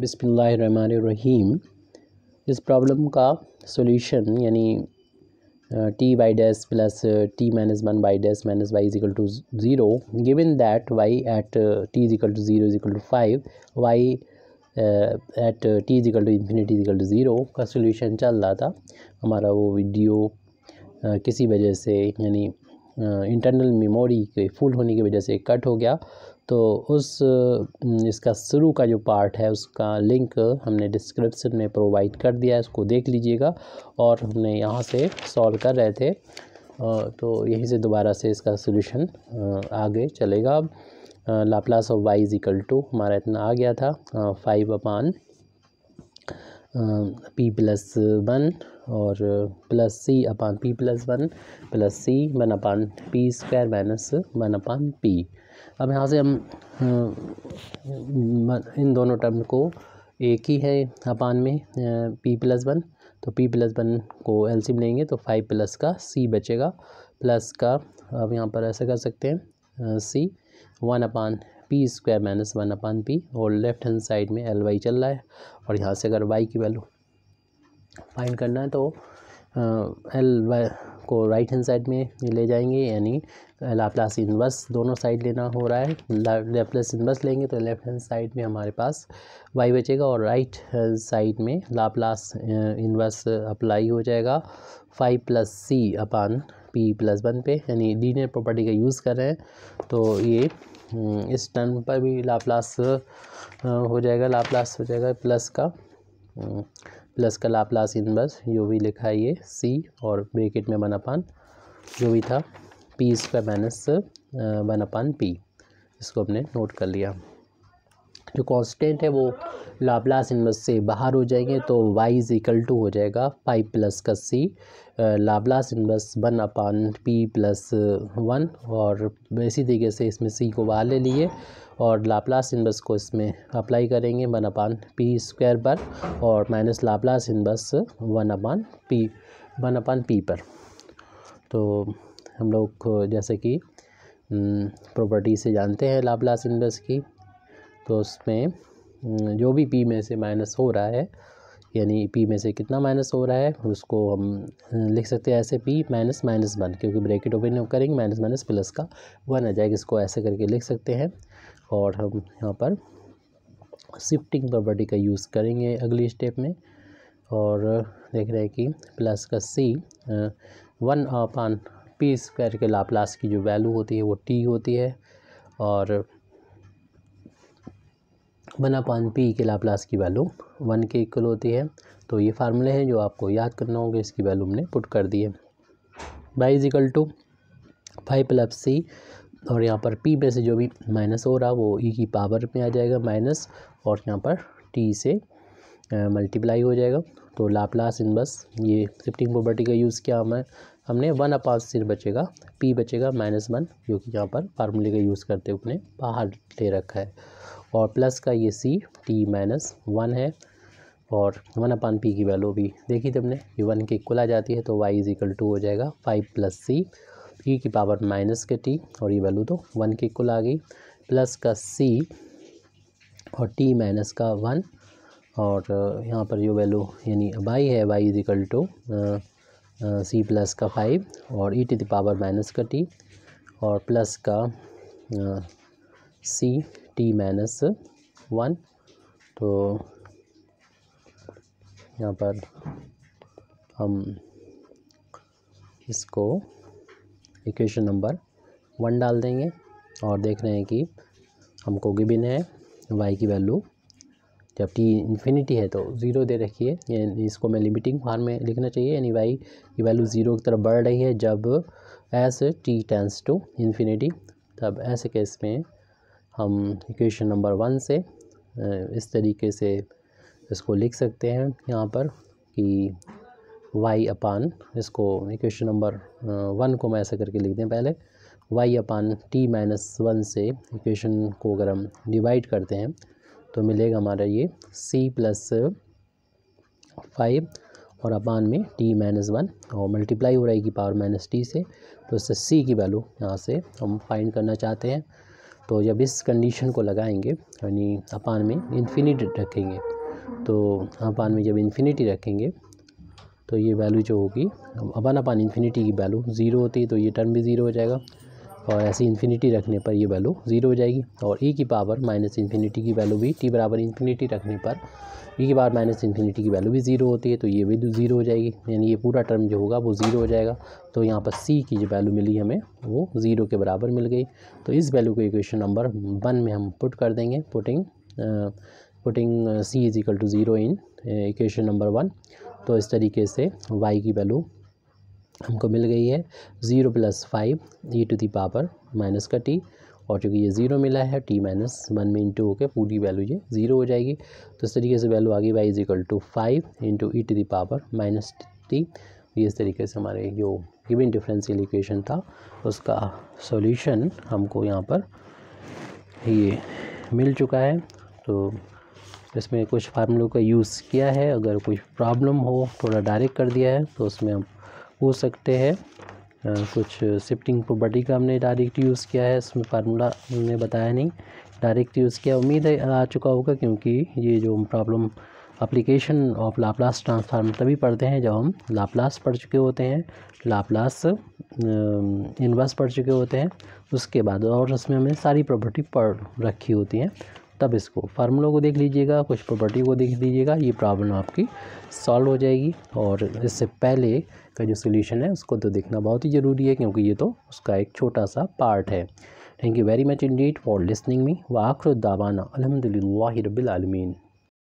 बिस्मिल्लाहिर्रहमानिर्रहीम इस प्रॉब्लम का सॉल्यूशन यानी T by dash plus T minus one by dash minus Y equal to zero given that Y at T equal to zero equal to five Y at T equal to infinity equal to zero का solution चल रहा था हमारा वो video uh, किसी वजह से यानी इंटरनल मेमोरी के फुल होने की वजह से कट हो गया तो उस इसका शुरू का जो पार्ट है उसका लिंक हमने डिस्क्रिप्शन में प्रोवाइड कर दिया है उसको देख लीजिएगा और हमने यहाँ से सॉल्व कर रहे थे तो यहीं से दोबारा से इसका सोल्यूशन आगे चलेगा अब Laplace of Y is equal to हमारा इतना आ गया था five upon P plus one और plus C upon P plus one plus C one upon P square minus one upon P अब यहाँ से हम इन दोनों टर्म को एक ही है अपान में पी प्लस वन तो पी प्लस वन को सी लेंगे तो फाइव प्लस का सी बचेगा प्लस का अब यहाँ पर ऐसा कर सकते हैं C one upon P square minus one upon P और लेफ्ट हैंड साइड में एल वाई चल रहा है और यहाँ से अगर वाई की वैल्यू फाइंड करना है तो एल वाई को राइट हैंड साइड में ले जाएंगे यानी लाप्लास इनवर्स दोनों साइड लेना हो रहा है लाप्लास इनवर्स लेंगे तो लेफ्ट हैंड साइड में हमारे पास वाई बचेगा और राइट साइड में लाप्लास इनवर्स अप्लाई हो जाएगा five plus C upon P plus one पे यानी लीनियर प्रॉपर्टी का यूज़ कर रहे हैं तो ये हम्म, इस टर्म पर भी लाप्लास हो जाएगा लाप्लास हो जाएगा प्लस का हम्म, प्लस का लाप्लास इनवर्स जो भी लिखा है ये सी और ब्रेकेट में वन अपान जो भी था P square minus one upon P इसको हमने नोट कर लिया जो कांस्टेंट है वो लाप्लास इनवर्स से बाहर हो जाएंगे तो वाई इज इक्वल टू हो जाएगा फाइव प्लस का C Laplace inverse one upon P plus one और इसी तरीके से इसमें सी को बाहर ले लिए और लाप्लास इनवर्स को इसमें अप्लाई करेंगे वन अपान पी स्क्वायर पर और minus Laplace inverse one upon P one upon P पर तो हम लोग जैसे कि प्रॉपर्टी से जानते हैं लाप्लास इनवर्स की तो उसमें हम्म, जो भी पी में से माइनस हो रहा है यानी पी में से कितना माइनस हो रहा है उसको हम हम्म, लिख सकते हैं ऐसे पी माइनस माइनस वन क्योंकि ब्रैकेट ओपन करेंगे माइनस माइनस प्लस का वन आ जाएगा इसको ऐसे करके लिख सकते हैं और हम यहाँ पर शिफ्टिंग प्रॉपर्टी का यूज़ करेंगे अगली स्टेप में और देख रहे हैं कि प्लस का C one upon P square के लाप्लास की जो वैल्यू होती है वो टी होती है और वन अपान पी के लाप्लास की वैल्यू वन के इक्वल होती है तो ये फार्मूले हैं जो आपको याद करना होगा इसकी वैल्यू हमने पुट कर दी है Y is equal to five plus C और यहाँ पर पी में से जो भी माइनस हो रहा वो ई e की पावर में आ जाएगा माइनस और यहाँ पर टी से मल्टीप्लाई हो जाएगा तो लाप्लास बस ये शिफ्टिंग प्रॉपर्टी का यूज़ किया हमें हमने वन अपान सिर बचेगा पी बचेगा माइनस वन जो कि यहाँ पर फार्मूले का यूज़ करते हुए अपने बाहर ले रखा है और प्लस का ये सी टी माइनस वन है और वन अपान पी की वैल्यू भी देखी थी हमने ये वन के इक्वल आ जाती है तो वाई इज इक्वल टू हो जाएगा फाइव प्लस सी पी की पावर माइनस के टी और ये वैल्यू तो वन के इक्वल आ गई प्लस का सी और टी माइनस का वन और यहाँ पर जो वैल्यू यानी वाई है Y is equal to C plus का फाइव और E to the power minus का टी और प्लस का सी टी माइनस वन तो यहाँ पर हम इसको इक्वेशन नंबर वन डाल देंगे और देख रहे हैं कि हमको गिबिन है वाई की वैल्यू जब टी इन्फिनिटी है तो ज़ीरो दे रखी है यानी इसको मैं लिमिटिंग फार्म में लिखना चाहिए यानी वाई की वैल्यू ज़ीरो की तरफ बढ़ रही है जब as T tends to infinity तब ऐसे केस में हम इक्वेशन नंबर वन से इस तरीके से इसको लिख सकते हैं यहाँ पर कि वाई अपान इसको इक्वेशन नंबर वन को मैं ऐसा करके लिख दें पहले Y upon T minus one से इक्वेशन को अगर हम डिवाइड करते हैं तो मिलेगा हमारा ये सी प्लस फाइव और अपान में टी माइनस वन और मल्टीप्लाई हो रहेगी पावर माइनस टी से तो इससे सी की वैल्यू यहाँ से हम फाइंड करना चाहते हैं तो जब इस कंडीशन को लगाएंगे यानी अपान में इन्फिनिटी रखेंगे तो अपान में जब इन्फिनिटी रखेंगे तो ये वैल्यू जो होगी अपान अपान इन्फिनिटी की वैल्यू ज़ीरो होती है तो ये टर्म भी ज़ीरो हो जाएगा और ऐसे इन्फिनिटी रखने पर ये वैल्यू ज़ीरो हो जाएगी और ई e की पावर माइनस इन्फिनिटी की वैल्यू भी टी बराबर इन्फिनिटी रखने पर ई e की पावर माइनस इन्फिनिटी की वैल्यू भी ज़ीरो होती है तो ये भी ज़ीरो तो हो जाएगी यानी ये पूरा टर्म जो होगा वो ज़ीरो हो जाएगा तो यहाँ पर सी की जो वैल्यू मिली हमें वो ज़ीरो के बराबर मिल गई तो इस वैल्यू को इक्वेशन नंबर वन में हम पुट कर देंगे putting putting C is equal to zero in equation number one तो इस तरीके से वाई की वैल्यू हमको मिल गई है zero plus five E to the power minus का टी और चूँकि ये ज़ीरो मिला है टी माइनस वन में इंटू होकर पूरी वैल्यू ये ज़ीरो हो जाएगी तो इस तरीके से वैल्यू आ गई Y is equal to five into E to the power minus T ये इस तरीके से हमारे जो गिविन डिफरेंशियल इक्वेशन था उसका सॉल्यूशन हमको यहाँ पर ये मिल चुका है तो इसमें कुछ फार्मूलों का यूज़ किया है अगर कोई प्रॉब्लम हो थोड़ा डायरेक्ट कर दिया है तो उसमें हो सकते हैं कुछ शिफ्टिंग प्रॉपर्टी का हमने डायरेक्ट यूज़ किया है इसमें फार्मूला हमने बताया नहीं डायरेक्ट यूज़ किया उम्मीद है आ चुका होगा क्योंकि ये जो problem application of Laplace transform तभी पढ़ते हैं जब हम लाप्लास पढ़ चुके होते हैं लाप्लास इनवर्स पढ़ चुके होते हैं उसके बाद और उसमें हमें सारी प्रॉपर्टी पढ़ रखी होती हैं तब इसको फार्मूलों को देख लीजिएगा कुछ प्रॉपर्टी को देख लीजिएगा ये प्रॉब्लम आपकी सॉल्व हो जाएगी और इससे पहले का जो सोल्यूशन है उसको तो देखना बहुत ही ज़रूरी है क्योंकि ये तो उसका एक छोटा सा पार्ट है thank you very much indeed for listening me व आखर दावाना अलहमदिल्ला